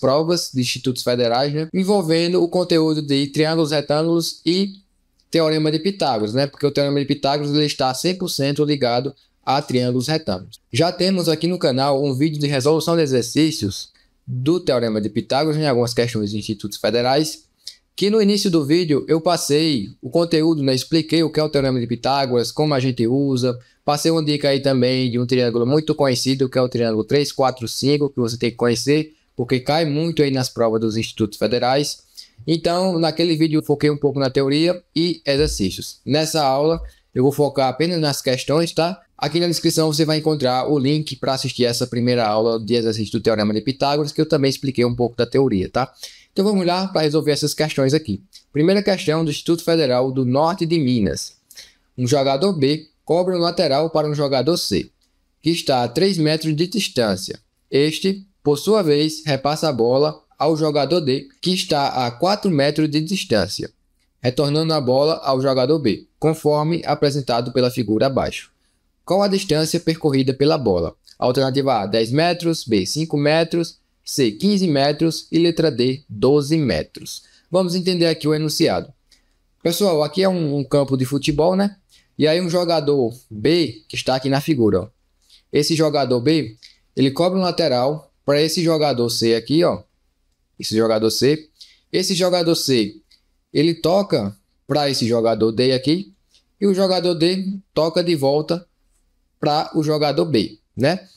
provas de institutos federais, né? envolvendo o conteúdo de triângulos, retângulos e teorema de Pitágoras, né? porque o teorema de Pitágoras ele está 100% ligado a triângulos retângulos. Já temos aqui no canal um vídeo de resolução de exercícios do Teorema de Pitágoras em algumas questões de institutos federais, que no início do vídeo eu passei o conteúdo, né? expliquei o que é o Teorema de Pitágoras, como a gente usa, passei uma dica aí também de um triângulo muito conhecido, que é o triângulo 3, 4, 5, que você tem que conhecer, porque cai muito aí nas provas dos institutos federais. Então, naquele vídeo eu foquei um pouco na teoria e exercícios. Nessa aula eu vou focar apenas nas questões, tá? Aqui na descrição você vai encontrar o link para assistir essa primeira aula de exercício do Teorema de Pitágoras, que eu também expliquei um pouco da teoria, tá? Então vamos lá para resolver essas questões aqui. Primeira questão do Instituto Federal do Norte de Minas. Um jogador B cobra um lateral para um jogador C, que está a 3 metros de distância. Este por sua vez, repassa a bola ao jogador D, que está a 4 metros de distância, retornando a bola ao jogador B, conforme apresentado pela figura abaixo. Qual a distância percorrida pela bola? Alternativa A, 10 metros, B, 5 metros, C, 15 metros e letra D, 12 metros. Vamos entender aqui o enunciado. Pessoal, aqui é um, um campo de futebol, né? E aí um jogador B, que está aqui na figura, ó. esse jogador B, ele cobre um lateral para esse jogador C aqui, ó. Esse jogador C. Esse jogador C, ele toca para esse jogador D aqui e o jogador D toca de volta para o jogador B, né?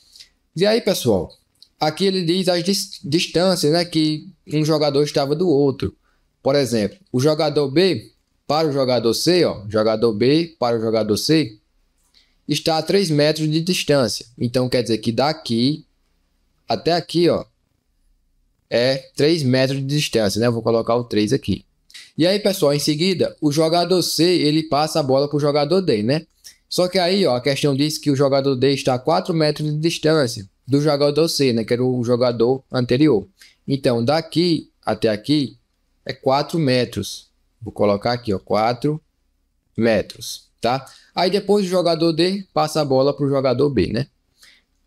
E aí, pessoal, aqui ele diz as distâncias, né, que um jogador estava do outro. Por exemplo, o jogador B para o jogador C, ó, jogador B para o jogador C, está a 3 metros de distância. Então quer dizer que daqui até aqui, ó, é 3 metros de distância, né? Eu vou colocar o 3 aqui. E aí, pessoal, em seguida, o jogador C, ele passa a bola para o jogador D, né? Só que aí, ó, a questão diz que o jogador D está a 4 metros de distância do jogador C, né? Que era o jogador anterior. Então, daqui até aqui é 4 metros. Vou colocar aqui, ó, 4 metros, tá? Aí depois o jogador D passa a bola para o jogador B, né?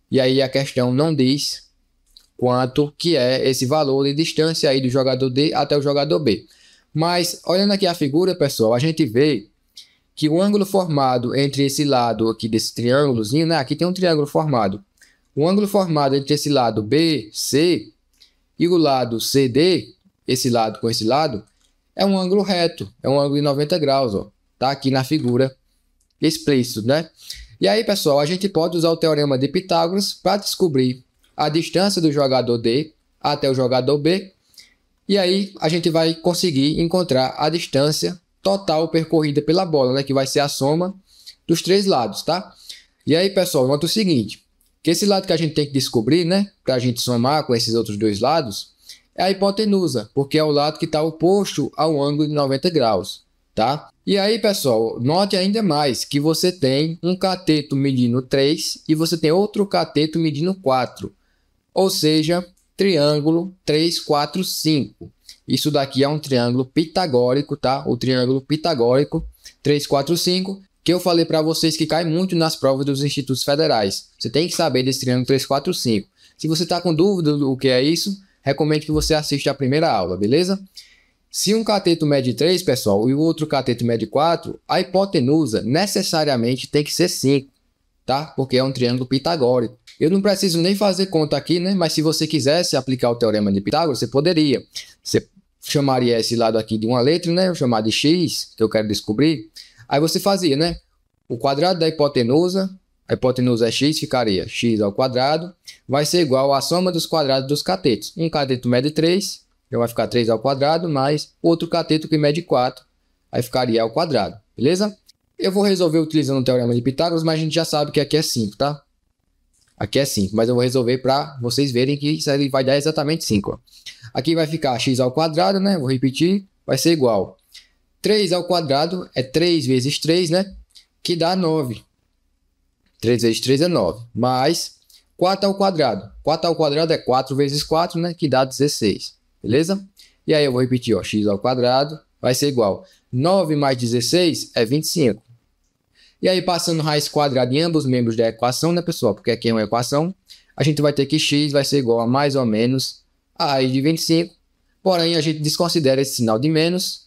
E aí a questão não diz quanto que é esse valor de distância aí do jogador D até o jogador B. Mas olhando aqui a figura, pessoal, a gente vê que o ângulo formado entre esse lado aqui desse triângulozinho, né? Aqui tem um triângulo formado. O ângulo formado entre esse lado BC e o lado CD, esse lado com esse lado, é um ângulo reto, é um ângulo de 90 graus, ó. Tá aqui na figura explícito, né? E aí, pessoal, a gente pode usar o teorema de Pitágoras para descobrir a distância do jogador D até o jogador B, e aí a gente vai conseguir encontrar a distância total percorrida pela bola, né, que vai ser a soma dos três lados, tá? E aí, pessoal, nota o seguinte, que esse lado que a gente tem que descobrir, né, para a gente somar com esses outros dois lados, é a hipotenusa, porque é o lado que está oposto ao ângulo de 90 graus, tá? E aí, pessoal, note ainda mais que você tem um cateto medindo 3 e você tem outro cateto medindo 4 ou seja, triângulo 3, 4, 5. Isso daqui é um triângulo pitagórico, tá? O triângulo pitagórico 3, 4, 5, que eu falei para vocês que cai muito nas provas dos institutos federais. Você tem que saber desse triângulo 3, 4, 5. Se você está com dúvida do que é isso, recomendo que você assista a primeira aula, beleza? Se um cateto mede 3, pessoal, e o outro cateto mede 4, a hipotenusa necessariamente tem que ser 5, tá? Porque é um triângulo pitagórico. Eu não preciso nem fazer conta aqui, né? Mas se você quisesse aplicar o teorema de Pitágoras, você poderia. Você chamaria esse lado aqui de uma letra, né? Eu chamar de x, que eu quero descobrir. Aí você fazia, né? O quadrado da hipotenusa, a hipotenusa é x, ficaria x ao quadrado, vai ser igual à soma dos quadrados dos catetos. Um cateto mede 3, então vai ficar 3 ao quadrado, mais outro cateto que mede 4, aí ficaria ao quadrado, beleza? Eu vou resolver utilizando o teorema de Pitágoras, mas a gente já sabe que aqui é 5, tá? Aqui é 5, mas eu vou resolver para vocês verem que isso vai dar exatamente 5. Aqui vai ficar x ao quadrado, né? Vou repetir, vai ser igual. 3 ao quadrado é 3 vezes 3, né? Que dá 9. 3 vezes 3 é 9. Mais 4 ao quadrado. 4 ao quadrado é 4 vezes 4, né? Que dá 16. Beleza? E aí eu vou repetir, ó, x ao quadrado vai ser igual. 9 mais 16 é 25. E aí, passando raiz quadrada em ambos os membros da equação, né, pessoal? Porque aqui é uma equação. A gente vai ter que x vai ser igual a mais ou menos a raiz de 25. Porém, a gente desconsidera esse sinal de menos,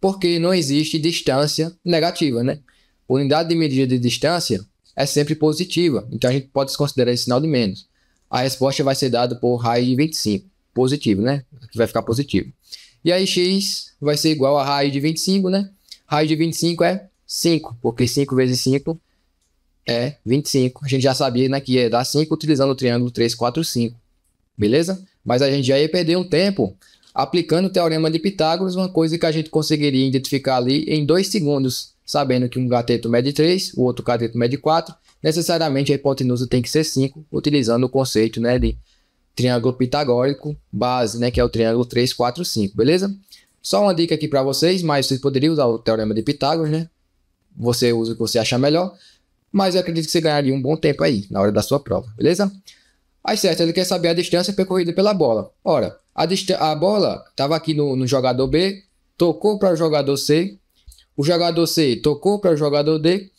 porque não existe distância negativa, né? Unidade de medida de distância é sempre positiva, então a gente pode desconsiderar esse sinal de menos. A resposta vai ser dada por raiz de 25, positivo, né? Aqui vai ficar positivo. E aí, x vai ser igual a raiz de 25, né? Raiz de 25 é 5, porque 5 vezes 5 é 25. A gente já sabia né, que ia dar 5 utilizando o triângulo 3, 4, 5. Beleza? Mas a gente já ia perder um tempo aplicando o teorema de Pitágoras, uma coisa que a gente conseguiria identificar ali em 2 segundos, sabendo que um gateto mede 3, o outro gateto mede 4. Necessariamente a hipotenusa tem que ser 5, utilizando o conceito né, de triângulo pitagórico base, né, que é o triângulo 3, 4, 5, beleza? Só uma dica aqui para vocês, mas vocês poderiam usar o teorema de Pitágoras, né? você usa o que você achar melhor, mas eu acredito que você ganharia um bom tempo aí, na hora da sua prova, beleza? Aí certo, ele quer saber a distância percorrida pela bola. Ora, a, a bola estava aqui no, no jogador B, tocou para o jogador C, o jogador C tocou para o jogador D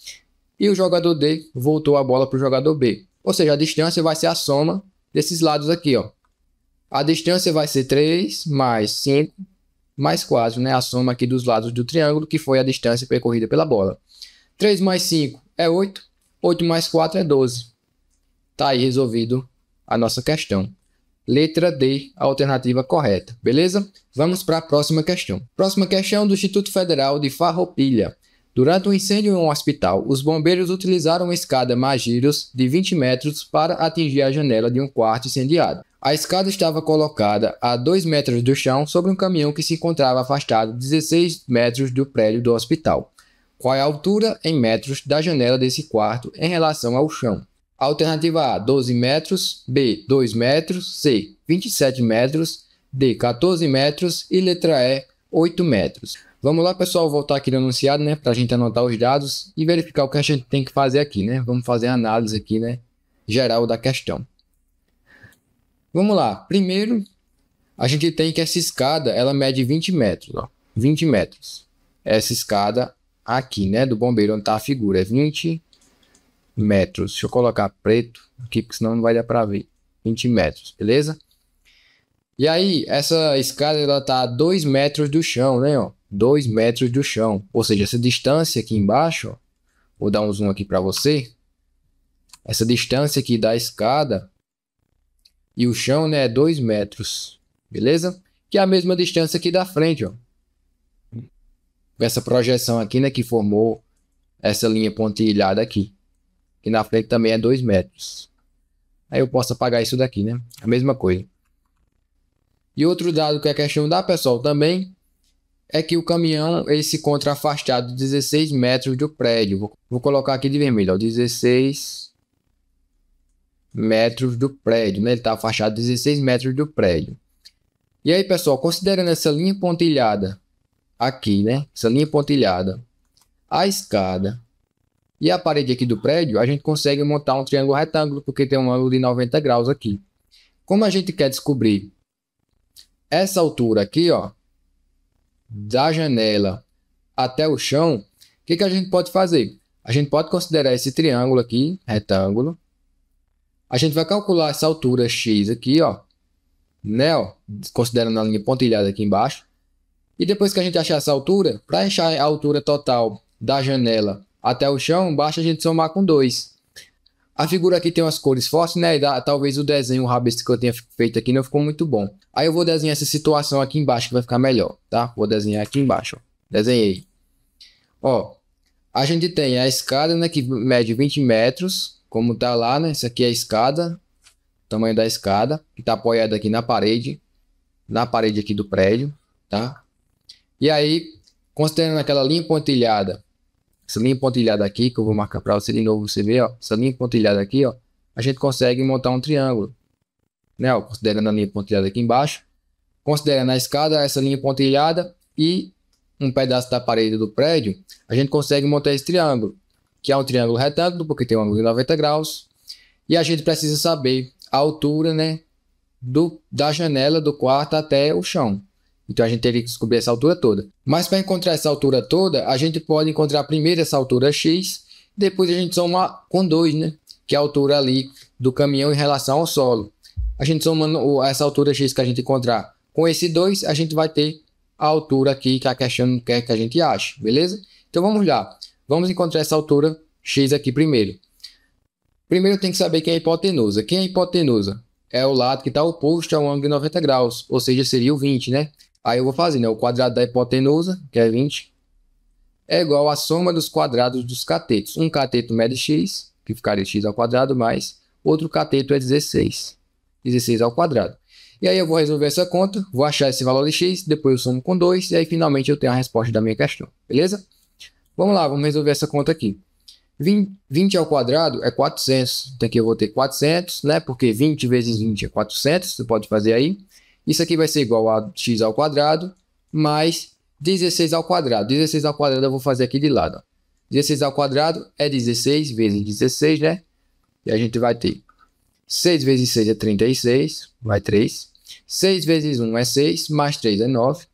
e o jogador D voltou a bola para o jogador B. Ou seja, a distância vai ser a soma desses lados aqui, ó. A distância vai ser 3 mais 5 mais 4, né, a soma aqui dos lados do triângulo, que foi a distância percorrida pela bola. 3 mais 5 é 8, 8 mais 4 é 12. Está aí resolvido a nossa questão. Letra D, a alternativa correta, beleza? Vamos para a próxima questão. Próxima questão do Instituto Federal de Farroupilha. Durante um incêndio em um hospital, os bombeiros utilizaram uma escada Magiros de 20 metros para atingir a janela de um quarto incendiado. A escada estava colocada a 2 metros do chão sobre um caminhão que se encontrava afastado 16 metros do prédio do hospital. Qual é a altura em metros da janela desse quarto em relação ao chão? Alternativa A, 12 metros, B, 2 metros, C, 27 metros, D, 14 metros e letra E, 8 metros. Vamos lá, pessoal, voltar aqui no anunciado, né, para a gente anotar os dados e verificar o que a gente tem que fazer aqui, né? Vamos fazer a análise aqui, né, geral da questão. Vamos lá. Primeiro, a gente tem que essa escada, ela mede 20 metros, ó. 20 metros. Essa escada aqui, né, do bombeiro, onde tá a figura, é 20 metros. Deixa eu colocar preto aqui, porque senão não vai dar para ver. 20 metros, beleza? E aí, essa escada, ela tá a 2 metros do chão, né, ó. 2 metros do chão. Ou seja, essa distância aqui embaixo, ó, vou dar um zoom aqui para você. Essa distância aqui da escada e o chão né, é 2 metros, beleza? Que é a mesma distância aqui da frente, ó. Essa projeção aqui, né, que formou essa linha pontilhada aqui. Que na frente também é 2 metros. Aí eu posso apagar isso daqui, né? A mesma coisa. E outro dado que a é questão dá pessoal também é que o caminhão ele se encontra afastado de 16 metros do prédio. Vou, vou colocar aqui de vermelho, ó, 16 metros do prédio, né? Ele está afastado 16 metros do prédio. E aí, pessoal, considerando essa linha pontilhada aqui, né? Essa linha pontilhada, a escada e a parede aqui do prédio, a gente consegue montar um triângulo retângulo, porque tem um ângulo de 90 graus aqui. Como a gente quer descobrir essa altura aqui, ó, da janela até o chão, o que, que a gente pode fazer? A gente pode considerar esse triângulo aqui, retângulo, a gente vai calcular essa altura x aqui, ó, né, ó, considerando a linha pontilhada aqui embaixo. E depois que a gente achar essa altura, para achar a altura total da janela até o chão, basta a gente somar com 2. A figura aqui tem umas cores fortes, né? E talvez o desenho, o rabisco que eu tenha feito aqui não ficou muito bom. Aí eu vou desenhar essa situação aqui embaixo que vai ficar melhor, tá? Vou desenhar aqui embaixo, ó. Desenhei. Ó, a gente tem a escada, né, que mede 20 metros, como tá lá, né? Isso aqui é a escada, tamanho da escada, que tá apoiada aqui na parede, na parede aqui do prédio, tá? E aí, considerando aquela linha pontilhada, essa linha pontilhada aqui, que eu vou marcar para você de novo, você vê, ó, essa linha pontilhada aqui, ó, a gente consegue montar um triângulo, né, ó, considerando a linha pontilhada aqui embaixo, considerando a escada, essa linha pontilhada e um pedaço da parede do prédio, a gente consegue montar esse triângulo que é um triângulo retângulo, porque tem um ângulo de 90 graus. E a gente precisa saber a altura né, do, da janela do quarto até o chão. Então a gente teria que descobrir essa altura toda. Mas para encontrar essa altura toda, a gente pode encontrar primeiro essa altura x, depois a gente soma com 2, né? Que é a altura ali do caminhão em relação ao solo. A gente somando essa altura x que a gente encontrar com esse 2, a gente vai ter a altura aqui que a questão quer que a gente ache, beleza? Então vamos lá. Vamos encontrar essa altura x aqui primeiro. Primeiro tem que saber quem é a hipotenusa. Quem é a hipotenusa? É o lado que está oposto ao ângulo de 90 graus, ou seja, seria o 20, né? Aí eu vou fazer, né? O quadrado da hipotenusa, que é 20, é igual à soma dos quadrados dos catetos. Um cateto mede x, que ficaria x ao quadrado, mais outro cateto é 16. 16 ao quadrado. E aí eu vou resolver essa conta, vou achar esse valor de x, depois eu somo com 2, e aí finalmente eu tenho a resposta da minha questão, beleza? Vamos lá, vamos resolver essa conta aqui. 20, ao quadrado é 400. Então aqui eu vou ter 400, né? Porque 20 vezes 20 é 400, você pode fazer aí. Isso aqui vai ser igual a x ao quadrado mais 16 ao quadrado. 16 ao quadrado eu vou fazer aqui de lado. Ó. 16 ao quadrado é 16 vezes 16, né? E a gente vai ter 6 vezes 6 é 36, vai 3. 6 vezes 1 é 6, mais 3 é 9.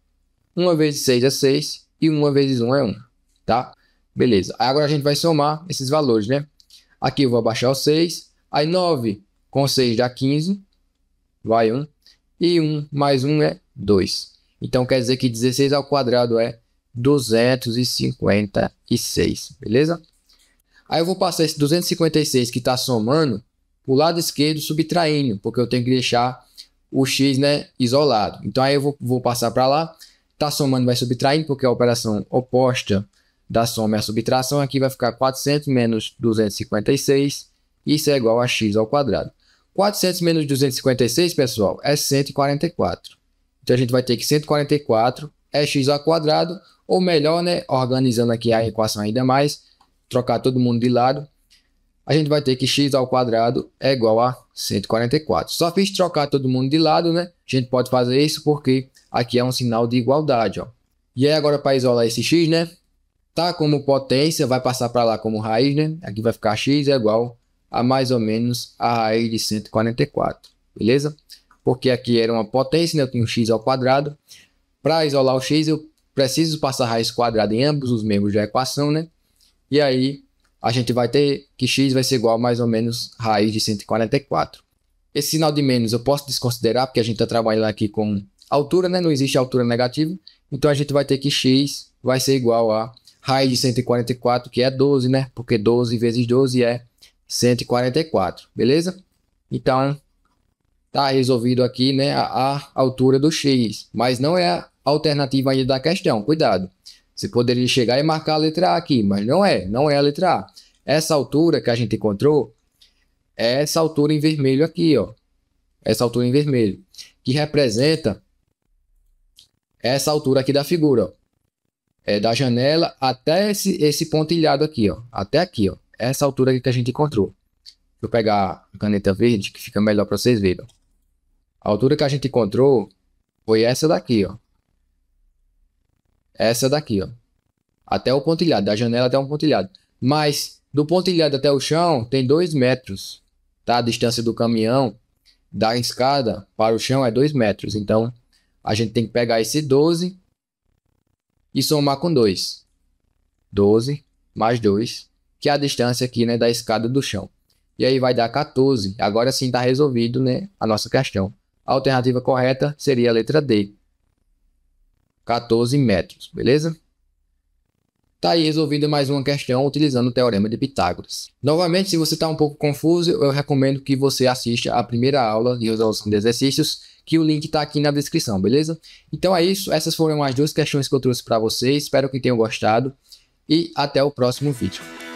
1 vezes 6 é 6 e 1 vezes 1 é 1 tá? Beleza. Agora a gente vai somar esses valores, né? Aqui eu vou abaixar o 6. Aí 9 com 6 dá 15. Vai 1. E 1 mais 1 é 2. Então quer dizer que 16 ao quadrado é 256, beleza? Aí eu vou passar esse 256 que está somando para o lado esquerdo subtraindo, porque eu tenho que deixar o x né, isolado. Então aí eu vou, vou passar para lá, está somando vai subtraindo, porque é a operação oposta da soma e a subtração, aqui vai ficar 400 menos 256, isso é igual a x ao quadrado. 400 menos 256, pessoal, é 144. Então, a gente vai ter que 144 é x ao quadrado, ou melhor, né, organizando aqui a equação ainda mais, trocar todo mundo de lado, a gente vai ter que x ao quadrado é igual a 144. Só fiz trocar todo mundo de lado, né? A gente pode fazer isso porque aqui é um sinal de igualdade, ó. E aí agora para isolar esse x, né? tá como potência, vai passar para lá como raiz, né? Aqui vai ficar x é igual a mais ou menos a raiz de 144, beleza? Porque aqui era uma potência, né? eu tenho x ao quadrado. Para isolar o x, eu preciso passar raiz quadrada em ambos os membros da equação, né? E aí a gente vai ter que x vai ser igual a mais ou menos raiz de 144. Esse sinal de menos eu posso desconsiderar, porque a gente está trabalhando aqui com altura, né? Não existe altura negativa. Então a gente vai ter que x vai ser igual a raiz de 144, que é 12, né? Porque 12 vezes 12 é 144, beleza? Então, tá resolvido aqui, né, a, a altura do x, mas não é a alternativa ainda da questão, cuidado. Você poderia chegar e marcar a letra A aqui, mas não é, não é a letra A. Essa altura que a gente encontrou é essa altura em vermelho aqui, ó. Essa altura em vermelho, que representa essa altura aqui da figura, ó é, da janela até esse, esse pontilhado aqui, ó. Até aqui, ó. É essa altura que a gente encontrou. Deixa eu pegar a caneta verde que fica melhor para vocês verem. A altura que a gente encontrou foi essa daqui, ó. Essa daqui, ó. Até o pontilhado, da janela até o pontilhado. Mas do pontilhado até o chão tem 2 metros, tá? A distância do caminhão da escada para o chão é 2 metros. Então a gente tem que pegar esse 12 e somar com 2. 12 mais 2, que é a distância aqui né, da escada do chão. E aí vai dar 14. Agora sim está resolvido né, a nossa questão. A alternativa correta seria a letra D. 14 metros, beleza? Tá aí resolvida mais uma questão utilizando o Teorema de Pitágoras. Novamente, se você está um pouco confuso, eu recomendo que você assista a primeira aula de resolução de exercícios que o link está aqui na descrição, beleza? Então é isso, essas foram as duas questões que eu trouxe para vocês, espero que tenham gostado e até o próximo vídeo.